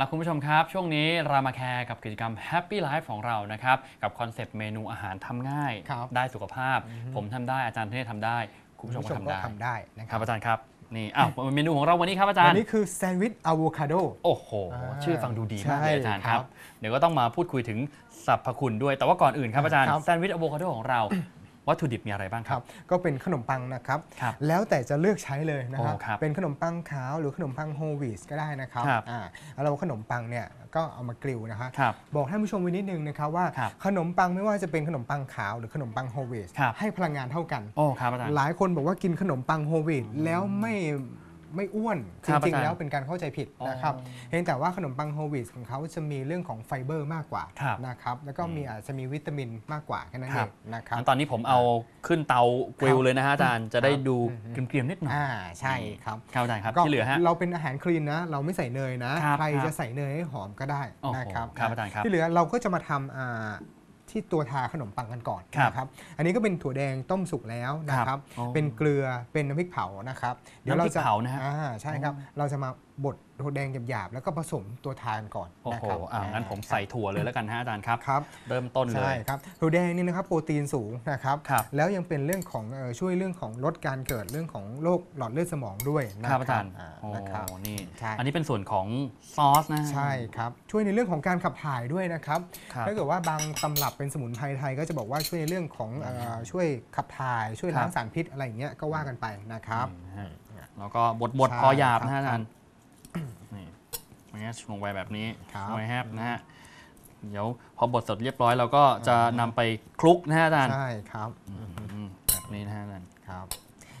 ละคุณผู้ชมครับ ช่วงนี้รามาแคร์กับกิจกรรม Happy Life ของเรานะครับกับคอนเซปต์เมนูอาหารทำง่าย ได้สุขภาพ ผมทำได้อาจารย์เทศทำได้ คุณผู้ชมก็ทำได้นะครับอาจารย์ครับ นี่ อ้าวเมนูของเราวันนี้ครับอาจารย์วันนี้คือ แซนด์วิชอะโวคาโด โอ้โห ชื่อฟังดูดีมากเลยอาจารย์ครับ เดี๋ยวก็ต้องมาพูดคุยถึงสรรพคุณด้วยแต่ว่าก่อนอื่นครับอาจารย์แซนด์วิชอะโวคาโดของเราวัตถุดิบมีอะไรบ้างครัรบก็เป็นขนมปังนะครับรบแล้วแต่จะเลือกใช้เลยนะครับรบเป็นขนมปังขาวหรือขนมปังโฮลวีตก็ได้นะครับรบอ่าเราขนมปังเนี่ยก็เอามากริวนะครับครับบอกท่านผู้ชมไว้นิดนึงนะครับว่าขนมปังไม่ว่าจะเป็นขนมปังขาวหรือขนมปังโฮลวีตให้พลังงานเท่ากันโอ้ครับอาจารย์หลายคนบอกว่ากินขนมปังโฮลวีตแล้วไม่ไม่อ้วน จริงๆจรแล้วเป็นการเข้าใจผิดนะครับ เห็นแต่ว่าขนมปังโฮลวีตของเขาจะมีเรื่องของไฟเบอร์มากกว่านะครับ แล้วก็มีอาจจะมีวิตามินมากกว่า แค่นั้นเองนะครับันตอนนี้ผมเอาขึ้นเตากริลเลยนะฮะอาจารย์ จะได้ดูเกรียมๆนิดหน่อยอ่าใช่ครับ ครับอาจารย์ครับที่เหลือฮะ เราเป็นอาหารคลีนนะ เราไม่ใส่เนยนะ ใครจะใส่เนยให้หอมก็ได้นะครับ ครับอาจารย์ครับที่เหลือเราก็จะมาทำที่ตัวทาขนมปังกันก่อนนะครับ อันนี้ก็เป็นถั่วแดงต้มสุกแล้วนะครับ เป็นเกลือเป็นน้ำพริกเผานะครับ เดี๋ยวเราจะเผานะฮะใช่ครับ เราจะมาบดถัแดงหยาบๆแล้วก็ผสมตัวทานก่อนโอ้โหอ่างั้นผมใส่ถั่วเลยแล้วกันฮะอาจารย์ครับครับ เริ่มต้นเลย ใช่ครับถั่วแดงนี่นะครับ โปรตีนสูงนะครับครับแล้วยังเป็นเรื่องของช่วยเรื่องของลดการเกิดเรื่องของโรคหลอดเลือดสมองด้วย นะครับอาจารย์โอ้โหนี่อันนี้เป็นส่วนของซอสนะใช่ครับ ช่วยในเรื่องของการขับถ่ายด้วยนะครับ ถ้าเกิดว่าบางตำรับเป็นสมุนไพรไทย ก็จะบอกว่าช่วยในเรื่องของช่วยขับถ่ายช่วยล้างสารพิษอะไรอย่างเงี้ยก็ว่ากันไปนะครับแล้วก็บดบดพอหยาบนะอาจารย์แมชลงไปแบบนี้ไว่แฮปนะฮะ เดี๋ยว พอบดสดเรียบร้อยเราก็จะนำไปคลุกนะฮะอาจารย์ใช่ครับ แบบนี้นะฮะอาจารย์ครับ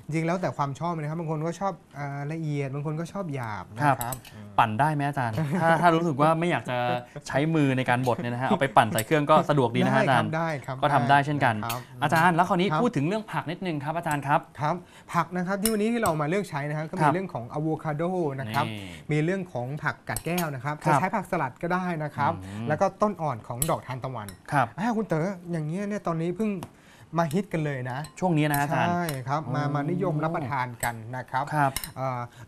จริงแล้วแต่ความชอบนะครับบางคนก็ชอบอละเอียดบางคนก็ชอบหยาบนะครับปั่นได้ไหมอาจารย์ถ้าถ้ารู้สึกว่าไม่อยากจะใช้มือในการบดเนี่ยนะฮะเอาไปปั่นใส่เครื่องก็สะดวกดีนะฮะอาจารย์ได้ครับก็ทำได้เช่นกัน อาจารย์แล้วคราวนี้พูดถึงเรื่องผักนิดนึงครับ อาจารย์ครับครับผักนะครับที่วันนี้ที่เรามาเลือกใช้นะครับก็มีเรื่องของอะโวคาโดนะครับมีเรื่องของผักกัดแก้วนะครับจะใช้ผักสลัดก็ได้นะครับ แล้วก็ต้นอ่อนของดอกทานตะวันครับอาคุณเต๋ออย่างเงี้ยเนี่ยตอนนี้เพิ่งมาฮิตกันเลยนะ ช่วงนี้นะอาจารย์ใช่ครับมามานิยมรับประทานกันนะครับครับเ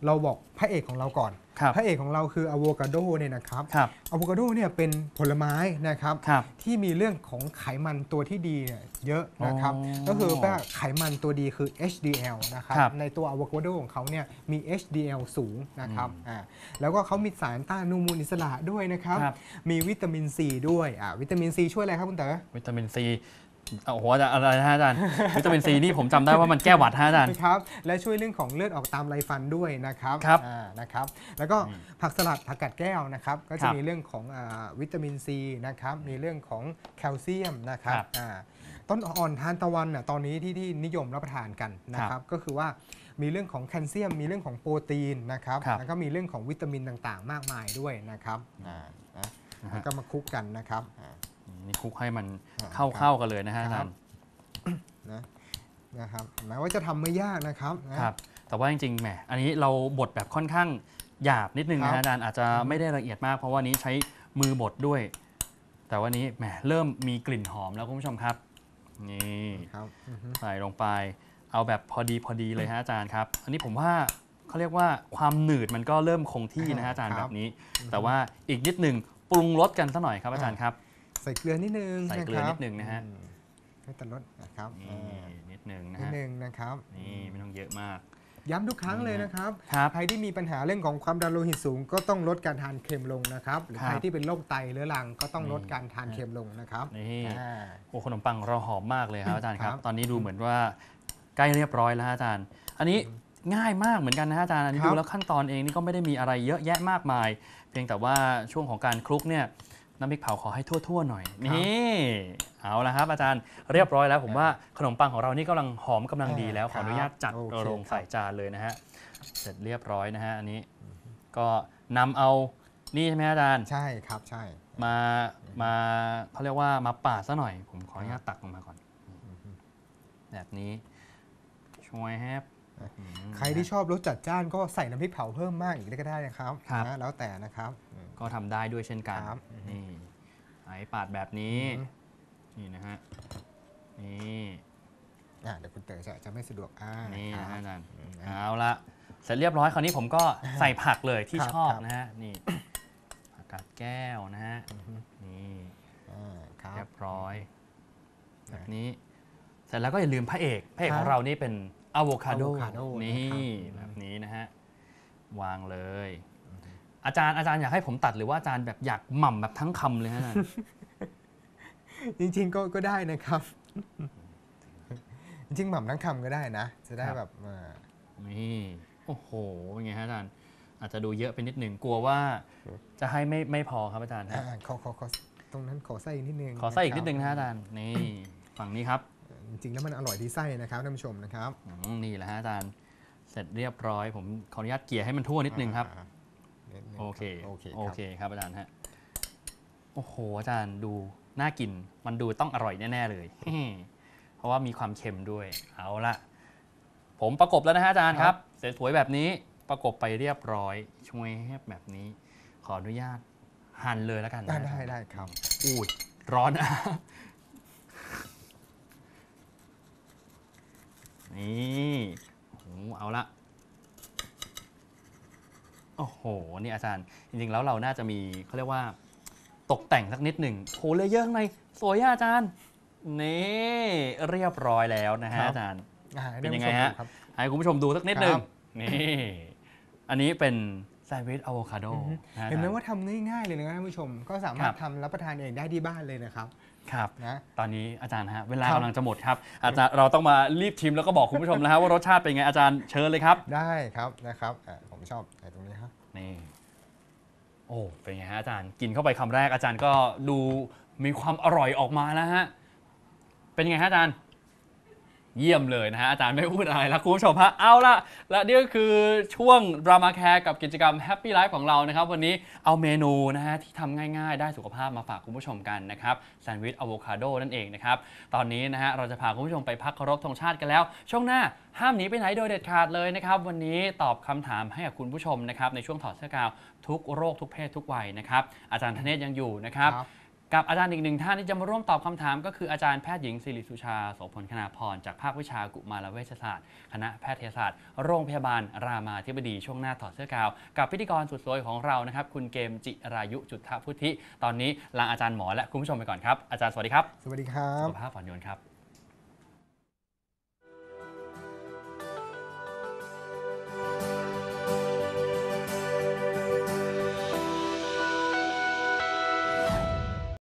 เราบอกพระเอกของเราก่อนครับพระเอกของเราคืออะโวคาโดเนี่ยนะครับครับอะโวคาโดเนี่ยเป็นผลไม้นะครับครับที่มีเรื่องของไขมันตัวที่ดีเยเยอะนะครับก็คือว่าไขมันตัวดีคือ HDL นะครับรบในตัวอะโวคาโดของเขาเนี่ยมี HDL สูงนะครับอ่าแล้วก็เขามีสารต้านอนุมูลอิสระด้วยนะครับรบมีวิตามินซีด้วยอ่าวิตามินซีช่วยอะไรครับคุณเต๋อวิตามินซีโอ้โหอาจารย์อะไรนะอาจารย์วิตามินซีนี่ผมจำได้ว่ามันแก้หวัดฮะอาจารย์ครับและช่วยเรื่องของเลือดออกตามไรฟันด้วยนะครับครับนะครับแล้วก็ผักสลัดผักกาดแก้วนะครับ ก็จะมีเรื่องของวิตามินซีนะครับมีเรื่องของแคลเซียมนะครับต้นอ่อนทานตะวันน่ะตอนนี้ที่ที่นิยมรับประทานกันนะครับ ก็คือว่ามีเรื่องของแคลเซียม มีเรื่องของโปรตีนนะครับ แล้วก็มีเรื่องของวิตามินต่างๆ มากมายด้วยนะครับแล้วก็มาคุกกันนะครับนี่คลุกให้มันเข้าเข้ากันเลยนะฮะอาจารย์นะนะครับแม้ว่าจะทำไม่ยากนะครับครับ แต่ว่าจริงๆแหม อันนี้เราบดแบบค่อนข้างหยาบนิดนึงนะอาจารย์อาจจะไม่ได้ละเอียดมาก เพราะว่านี้ใช้มือบดด้วย แต่วันนี้แหมเริ่มมีกลิ่นหอมแล้วคุณผู้ชมครับนี่ใส่ลงไปเอาแบบพอดีพอดีเลยฮะอาจารย์ครับ อันนี้ผมว่าเขาเรียกว่าความหนืดมันก็เริ่มคงที่นะฮะอาจารย์แบบนี้ แต่ว่าอีกนิดหนึ่งปรุงรสกันสักหน่อยครับอาจารย์ครับใส่เกลือนิดนึงใส่เกลือนิดนึงนะฮะให้ตลรดนะครับนิดนึงนะนิดนึงนะครับนี่ไม่ต้องเยอะมาก ย้ำทุกครั้งเลยนะครับใครที่มีปัญหาเรื่องของความดันโลหิตสูง ก็ต้องลดการทานเค็มลงนะครับหรือใครที่เป็นโรคไตเรื้อรังก็ต้องลดการทานเค็มลงนะครับนี่โอ้ขนมปังเราหอมมากเลยครับอาจารย์ครับตอนนี้ดูเหมือนว่าใกล้เรียบร้อยแล้วอาจารย์ อันนี้ง่ายมากเหมือนกันนะอาจารย์อันนี้ดูแล้วขั้นตอนเองนี่ก็ไม่ได้มีอะไรเยอะแยะมากมายเพียงแต่ว่าช่วงของการคลุกเนี่ยน้ำพริกเผาขอให้ทั่วๆ หน่อย นี่ เอาละครับ อาจารย์เรียบร้อยแล้วผมว่าขนมปังของเรานี่กำลังหอมกำลังดีแล้วขออนุญาตจัดโลงใส่จานเลยนะฮะเสร็จเรียบร้อยนะฮะอันนี้ ก็นำเอานี่ใช่ไหมอาจารย์ใช่ครับ ใช่ มามาเขาเรียกว่ามาป่าซะหน่อยผมขออนุญาตตักลงมาก่อนแบบนี้ช่วยแฮปใครที่ชอบรสจัดจ้านก็ใส่น้ำพริกเผาเพิ่มมากอีกก็ได้นะครับนะแล้วแต่นะครับก็ทำได้ด้วยเช่นกัน นี่ไอ้ปาดแบบนี้ นี่นะฮะ นี่ะเดี๋ยวคุณเต๋อจะจะไม่สะดวกอ่านี่นะฮะนับอาจารย์เอาละเสร็จเรียบร้อยคราวนี้ผมก็ใส่ผักเลยที่ชอบนะฮะ นี่ ผักกาดแก้วนะฮะนี่คเรีัยบร้อยแบบนี้ เสร็จแล้วก็อย่าลืมพระเอก พระเอกของเรานี่เป็นอะโวคาโด นี่ แบบนี้นะฮะ วางเลยอาจารย์อาจารย์อยากให้ผมตัดหรือว่าอาจารย์แบบอยากหม่ำแบบทั้งคำเลยฮะ จริงๆก็ก็ได้นะครับ จริงๆหม่ำทั้งคำก็ได้นะ จะได้แบบนี่โอ้โหเป็นไงฮะอาจารย์อาจจะดูเยอะไปนิดหนึ่งกลัวว่าจะให้ไม่ไม่พอครับอาจารย์ฮะขอขอขอตรงนั้นขอไส้อีกนิดนึงขอไส้อีกนิดนึงนะฮะอาจารย์นี่ ฝั่งนี้ครับ จริงๆแล้วมันอร่อยที่ไส้นะครับท่านผู้ชมนะครับนี่แหละฮะอาจารย์ เสร็จเรียบร้อย ผมขออนุญาตเกลี่ยให้มันทั่วนิดนึงครับโอเคโอเค โอเคครับอาจารย์ฮะ โอ้โห อาจารย์ดู น่ากิน มันดูต้องอร่อยแน่ ๆ เลย เพราะว่ามีความเค็มด้วย เอาละ ผมประกบแล้วนะฮะอาจารย์ครับ เสร็จสวยแบบนี้ประกบไปเรียบร้อย ช่วยแบแบบนี้ ขออนุญาต หั่นเลยแล้วกัน ได้ได้ได้ครับอุ้ยร้อนอ่ะนี่โอ้เอาละโอ้โห นี่อาจารย์ จริงๆ แล้วเราน่าจะมี เขาเรียกว่า ตกแต่งสักนิดหนึ่งโหเลเยอร์ข้างใน สวยอะอาจารย์ นี่ เรียบร้อยแล้วนะฮะครับอาจารย์ เป็นยังไงฮะ ให้คุณผู้ชมดูสักนิดหนึ่ง นี่ อันนี้เป็นแซนด์วิชอะโวคาโด เห็นไหมว่าทำง่ายๆเลยนะครับผู้ชม ก็สามารถทำรับประทานเองได้ที่บ้านเลยนะครับ ครับ นะ ตอนนี้อาจารย์ฮะ เวลากำลังจะหมดครับ อาจารย์เราต้องมารีบชิมแล้วก็บอกคุณผู้ชมนะฮะว่ารสชาติเป็นไงอาจารย์เชิญเลยครับ ได้ครับนะครับผมชอบไอ้ตรงนี้ครับนี่ โอ้ เป็นไงฮะอาจารย์กินเข้าไปคำแรกอาจารย์ก็ดูมีความอร่อยออกมาแล้วฮะ เป็นไงฮะอาจารย์เยี่ยมเลยนะฮะ อาจารย์ไม่พูดอะไรแล้วคุณผู้ชมฮะ เอาละและนี่ก็คือช่วงดรามาแคร์กับกิจกรรมแฮปปี้ไลฟ์ของเรานะครับ วันนี้เอาเมนูนะฮะ ที่ทำง่ายๆได้สุขภาพมาฝากคุณผู้ชมกันนะครับแซนด์วิชอะโวคาโดนั่นเองนะครับ ตอนนี้นะฮะ เราจะพาคุณผู้ชมไปพักคารบธงชาติกันแล้ว ช่วงหน้าห้ามหนีไปไหนโดยเด็ดขาดเลยนะครับวันนี้ตอบคำถามให้กับคุณผู้ชมนะครับในช่วงถอดเสื้อกาวทุกโรคทุกเพศทุกวัยนะครับอาจารย์ธเนศยังอยู่นะครับกับอาจารย์อีกหนึ่งท่านที่จะมาร่วมตอบคำถามก็คืออาจารย์แพทย์หญิงสิริสุชาโสพลคณาพร จากภาควิชากุมารเวชศาสตร์ คณะแพทยศาสตร์โรงพยาบาลรามาธิบดีช่วงหน้าถอดเสื้อกาวกับพิธีกรสุดสวยของเรานะครับ คุณเกมจิรายุจุทธพุทธิ ตอนนี้ลาอาจารย์หมอและคุณผู้ชมไปก่อนครับอาจารย์สวัสดีครับสวัสดีครับสุภาพฝันยนครับ